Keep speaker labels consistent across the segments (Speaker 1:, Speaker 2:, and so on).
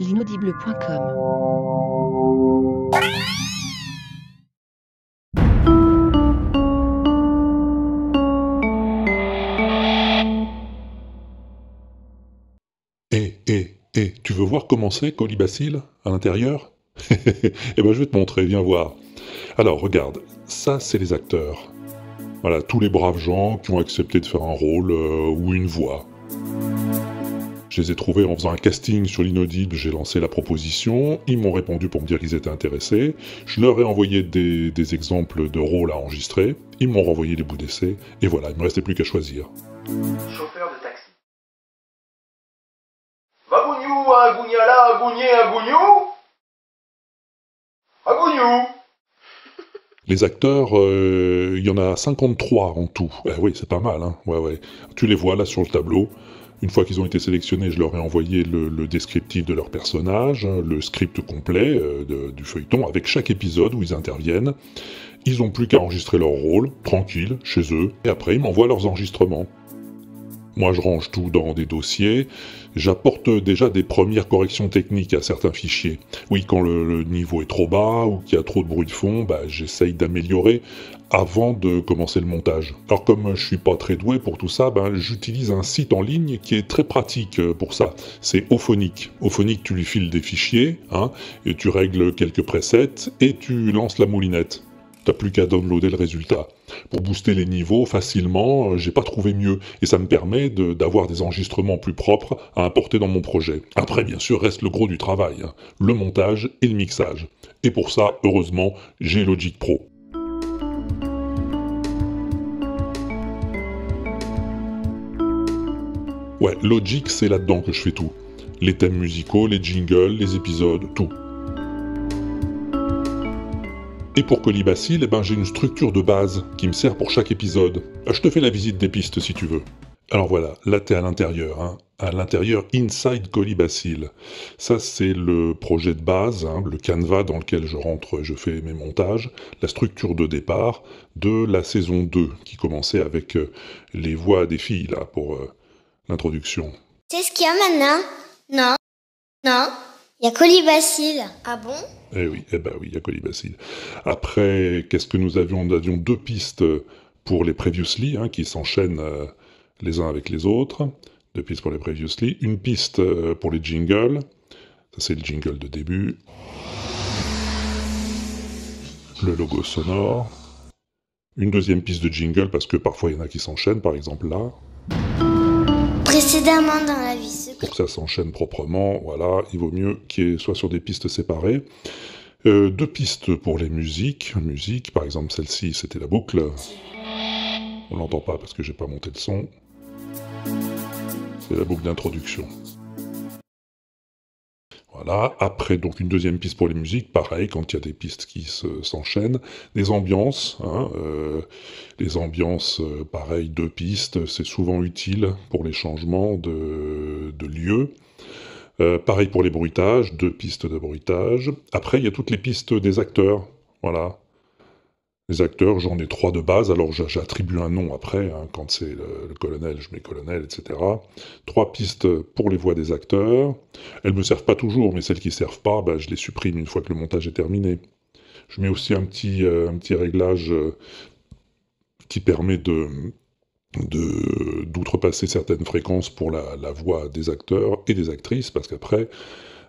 Speaker 1: l'inaudible.com. Eh, eh, eh, tu veux voir comment c'est, colibacille, à l'intérieur Eh ben, je vais te montrer, viens voir. Alors, regarde, ça, c'est les acteurs. Voilà, tous les braves gens qui ont accepté de faire un rôle euh, ou une voix. Je les ai trouvés en faisant un casting sur l'inaudible, j'ai lancé la proposition, ils m'ont répondu pour me dire qu'ils étaient intéressés, je leur ai envoyé des, exemples de rôles à enregistrer, ils m'ont renvoyé des bouts d'essai, et voilà, il ne me restait plus qu'à choisir. Chauffeur de taxi. les acteurs, euh, il y en a 53 en tout. Eh oui, c'est pas mal, hein. Ouais, ouais. Tu les vois là sur le tableau. Une fois qu'ils ont été sélectionnés, je leur ai envoyé le, descriptif de leur personnage, le script complet euh, du feuilleton, avec chaque épisode où ils interviennent. Ils n'ont plus qu'à enregistrer leur rôle, tranquille, chez eux, et après ils m'envoient leurs enregistrements. Moi, je range tout dans des dossiers. J'apporte déjà des premières corrections techniques à certains fichiers. Oui, quand le, niveau est trop bas ou qu'il y a trop de bruit de fond, bah, j'essaye d'améliorer avant de commencer le montage. Alors comme je suis pas très doué pour tout ça, ben, j'utilise un site en ligne qui est très pratique euh, pour ça. C'est Ophonic. Ophonic, tu lui files des fichiers, hein, et tu règles quelques presets, et tu lances la moulinette. T'as plus qu'à downloader le résultat. Pour booster les niveaux facilement, euh, j'ai pas trouvé mieux et ça me permet d'avoir des enregistrements plus propres à importer dans mon projet. Après, bien sûr, reste le gros du travail, hein, le montage et le mixage. Et pour ça, heureusement, j'ai Logic Pro. Ouais, Logic, c'est là-dedans que je fais tout. Les thèmes musicaux, les jingles, les épisodes, tout. Et pour Colibacil, eh ben, j'ai une structure de base qui me sert pour chaque épisode. Euh, je te fais la visite des pistes si tu veux. Alors voilà, là t'es à l'intérieur, hein. à l'intérieur Inside Colibacil. Ça c'est le projet de base, hein, le canevas dans lequel je rentre et je fais mes montages, la structure de départ de la saison 2 qui commençait avec euh, les voix des filles là pour euh, l'introduction. C'est ce qu'il y a maintenant Non. Non. Il y a colibacile. Ah bon Eh oui, eh ben oui, il y a colibacile. Après, qu'est-ce que nous avions Nous avions deux pistes pour les Previously, hein, qui s'enchaînent euh, les uns avec les autres. Deux pistes pour les Previously. Une piste euh, pour les jingles. Ça, c'est le jingle de début. Le logo sonore. Une deuxième piste de jingle, parce que parfois il y en a qui s'enchaînent, par exemple là dans la vie. Pour que ça s'enchaîne proprement, voilà, il vaut mieux qu'il soit sur des pistes séparées. Euh, deux pistes pour les musiques. Musique, par exemple, celle-ci, c'était la boucle. On l'entend pas parce que j'ai pas monté le son. C'est la boucle d'introduction. Après, donc une deuxième piste pour les musiques, pareil, quand il y a des pistes qui s'enchaînent. des ambiances, hein, euh, les ambiances, euh, pareil, deux pistes, c'est souvent utile pour les changements de, lieu. Euh, pareil pour les bruitages, deux pistes de bruitage. Après, il y a toutes les pistes des acteurs. Voilà, les acteurs, j'en ai trois de base, alors j'attribue un nom après, hein, quand c'est le, colonel, je mets colonel, etc. Trois pistes pour les voix des acteurs. Elles ne me servent pas toujours, mais celles qui ne servent pas, bah, je les supprime une fois que le montage est terminé. Je mets aussi un petit, euh, un petit réglage euh, qui permet d'outrepasser certaines fréquences pour la, voix des acteurs et des actrices, parce qu'après,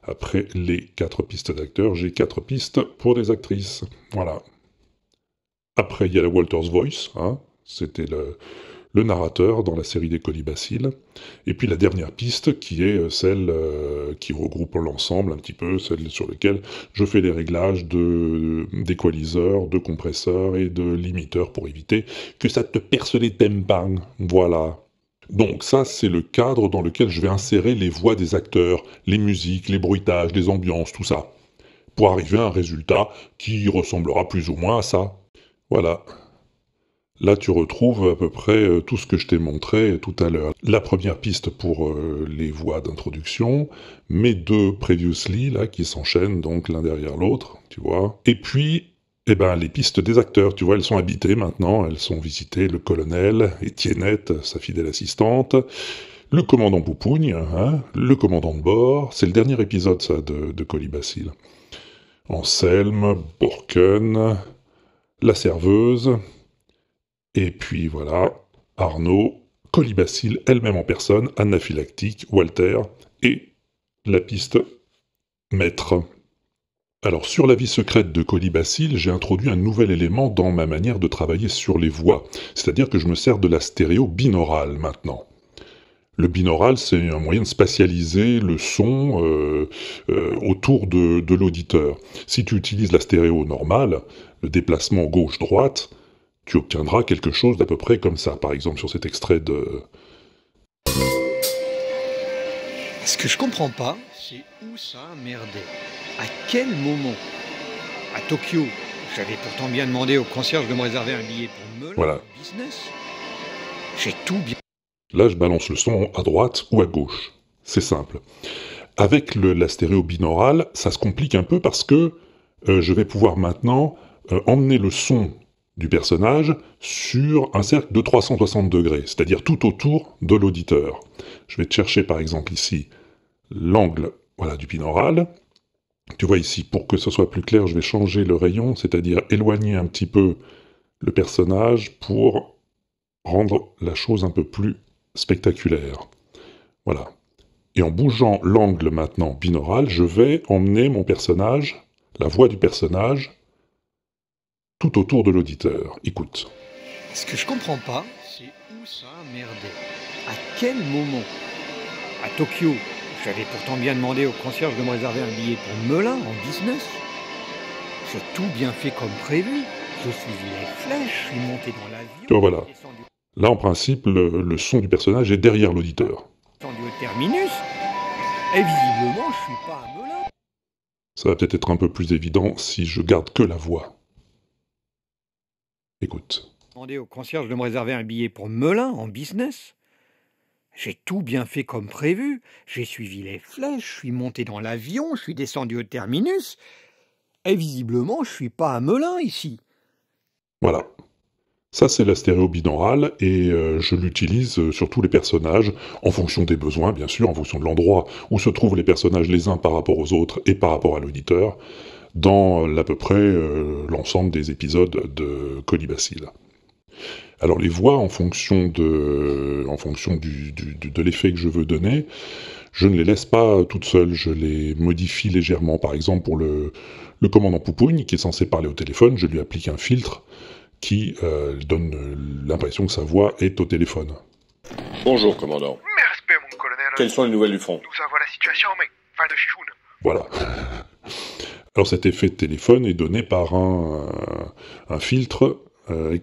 Speaker 1: après les quatre pistes d'acteurs, j'ai quatre pistes pour des actrices. Voilà. Après, il y a la Walter's Voice, hein, c'était le, narrateur dans la série des Colibaciles. Et puis la dernière piste, qui est euh, celle euh, qui regroupe l'ensemble un petit peu, celle sur laquelle je fais les réglages de de, de compresseurs et de limiteurs pour éviter que ça te perce les tempangs. Voilà. Donc ça, c'est le cadre dans lequel je vais insérer les voix des acteurs, les musiques, les bruitages, les ambiances, tout ça, pour arriver à un résultat qui ressemblera plus ou moins à ça. Voilà. Là, tu retrouves à peu près euh, tout ce que je t'ai montré tout à l'heure. La première piste pour euh, les voix d'introduction, mes deux previously, là, qui s'enchaînent donc l'un derrière l'autre, tu vois. Et puis, eh ben, les pistes des acteurs, tu vois, elles sont habitées maintenant, elles sont visitées, le colonel, Étiennette, sa fidèle assistante, le commandant Poupougne, hein, le commandant de bord, c'est le dernier épisode, ça, de, de Colibacille. Anselme, Borken, la serveuse, et puis voilà, Arnaud, Colibacille elle-même en personne, anaphylactique, Walter, et la piste maître. Alors sur la vie secrète de Colibacille, j'ai introduit un nouvel élément dans ma manière de travailler sur les voix, c'est-à-dire que je me sers de la stéréo binaurale maintenant. Le binaural, c'est un moyen de spatialiser le son euh, euh, autour de, l'auditeur. Si tu utilises la stéréo normale, le déplacement gauche-droite, tu obtiendras quelque chose d'à peu près comme ça, par exemple sur cet extrait de... Ce que je comprends pas, c'est où ça merdait À quel moment À Tokyo, j'avais pourtant bien demandé au concierge de me réserver un billet pour Meul. Voilà. J'ai tout bien... Là, je balance le son à droite ou à gauche. C'est simple. Avec le, la stéréo binaurale, ça se complique un peu parce que euh, je vais pouvoir maintenant euh, emmener le son du personnage sur un cercle de 360 degrés, c'est-à-dire tout autour de l'auditeur. Je vais chercher par exemple ici l'angle voilà, du binaural. Tu vois ici, pour que ce soit plus clair, je vais changer le rayon, c'est-à-dire éloigner un petit peu le personnage pour rendre la chose un peu plus spectaculaire. Voilà. Et en bougeant l'angle maintenant binaural, je vais emmener mon personnage, la voix du personnage, tout autour de l'auditeur. Écoute. Ce que je comprends pas, c'est où ça a À quel moment À Tokyo, j'avais pourtant bien demandé au concierge de me réserver un billet pour Melun en business. J'ai tout bien fait comme prévu. Je suis les flèches, je suis monté dans l'avion. Oh, voilà. Là, en principe, le, son du personnage est derrière l'auditeur. au terminus Et visiblement, je suis pas à Melun. Ça va peut-être être un peu plus évident si je garde que la voix. Écoute. demandez au concierge de me réserver un billet pour Melun en business. J'ai tout bien fait comme prévu. J'ai suivi les flèches, je suis monté dans l'avion, je suis descendu au terminus. Et visiblement, je suis pas à Melun ici. Voilà. Ça, c'est la stéréo binaurale et euh, je l'utilise euh, sur tous les personnages en fonction des besoins, bien sûr, en fonction de l'endroit où se trouvent les personnages les uns par rapport aux autres et par rapport à l'auditeur, dans à peu près euh, l'ensemble des épisodes de Colibacille. Alors les voix, en fonction de, en fonction de l'effet que je veux donner, je ne les laisse pas toutes seules, je les modifie légèrement. Par exemple, pour le, commandant Poupougne, qui est censé parler au téléphone, je lui applique un filtre qui euh, donne euh, l'impression que sa voix est au téléphone. Bonjour, commandant. Merci, mon colonel. Quelles sont les nouvelles du front Nous avons la situation, Voilà. Alors cet effet de téléphone est donné par un, un filtre euh,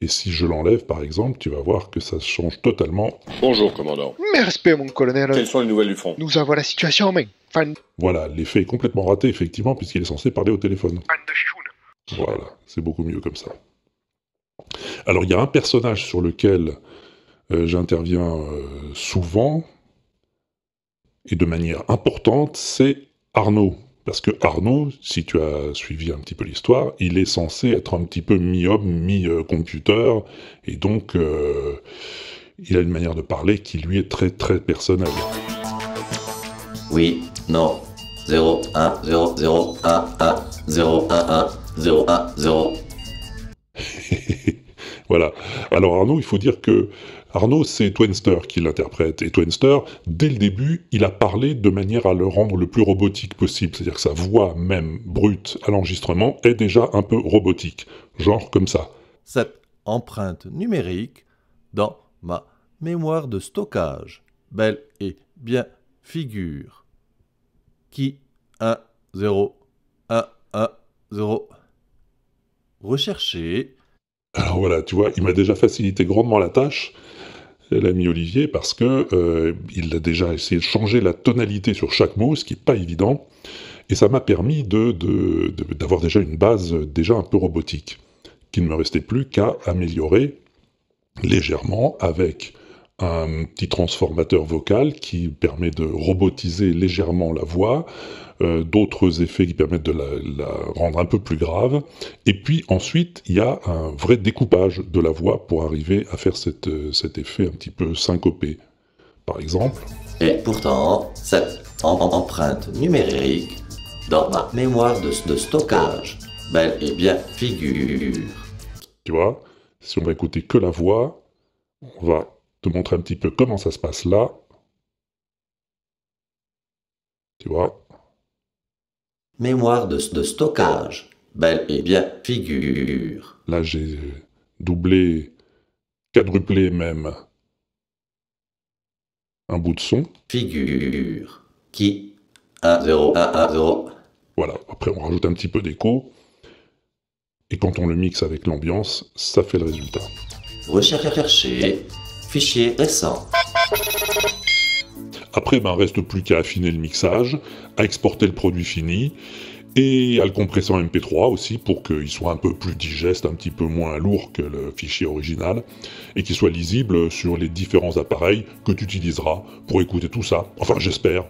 Speaker 1: Et si je l'enlève, par exemple, tu vas voir que ça change totalement. Bonjour, commandant. Merci, mon colonel. Quelles sont les nouvelles du front Nous avons la situation mais... Voilà, l'effet est complètement raté, effectivement, puisqu'il est censé parler au téléphone. Voilà, c'est beaucoup mieux comme ça. Alors il y a un personnage sur lequel euh, j'interviens euh, souvent et de manière importante, c'est Arnaud. Parce que Arnaud, si tu as suivi un petit peu l'histoire, il est censé être un petit peu mi-homme, mi-computer, et donc euh, il a une manière de parler qui lui est très très personnelle. Oui, non, 0, 1, 0, 0, 1, 1, 0, 1, 1. 0 0. voilà. Alors Arnaud, il faut dire que Arnaud, c'est twinster qui l'interprète. Et Twenster, dès le début, il a parlé de manière à le rendre le plus robotique possible. C'est-à-dire que sa voix même brute à l'enregistrement est déjà un peu robotique. Genre comme ça. Cette empreinte numérique dans ma mémoire de stockage, belle et bien figure. Qui 1 0 1 1 0 Rechercher. Alors voilà, tu vois, il m'a déjà facilité grandement la tâche, l'ami Olivier, parce que euh, il a déjà essayé de changer la tonalité sur chaque mot, ce qui n'est pas évident, et ça m'a permis de, d'avoir déjà une base déjà un peu robotique, qu'il ne me restait plus qu'à améliorer légèrement avec un petit transformateur vocal qui permet de robotiser légèrement la voix, euh, d'autres effets qui permettent de la, rendre un peu plus grave, et puis ensuite il y a un vrai découpage de la voix pour arriver à faire cette, euh, cet effet un petit peu syncopé, par exemple. Et pourtant, cette empreinte numérique dans ma mémoire de, de stockage, belle et bien figure. Tu vois, si on va écouter que la voix, on va te montrer un petit peu comment ça se passe là. Tu vois Mémoire de, stockage. Belle et bien figure. Là, j'ai doublé, quadruplé même un bout de son. Figure. Qui 1, 0, 1, 1, 0. Voilà, après on rajoute un petit peu d'écho. Et quand on le mixe avec l'ambiance, ça fait le résultat. Recherche chercher. Fichier récent. Après, ben, reste plus qu'à affiner le mixage, à exporter le produit fini et à le compresser en MP3 aussi pour qu'il soit un peu plus digeste, un petit peu moins lourd que le fichier original et qu'il soit lisible sur les différents appareils que tu utiliseras pour écouter tout ça. Enfin, j'espère.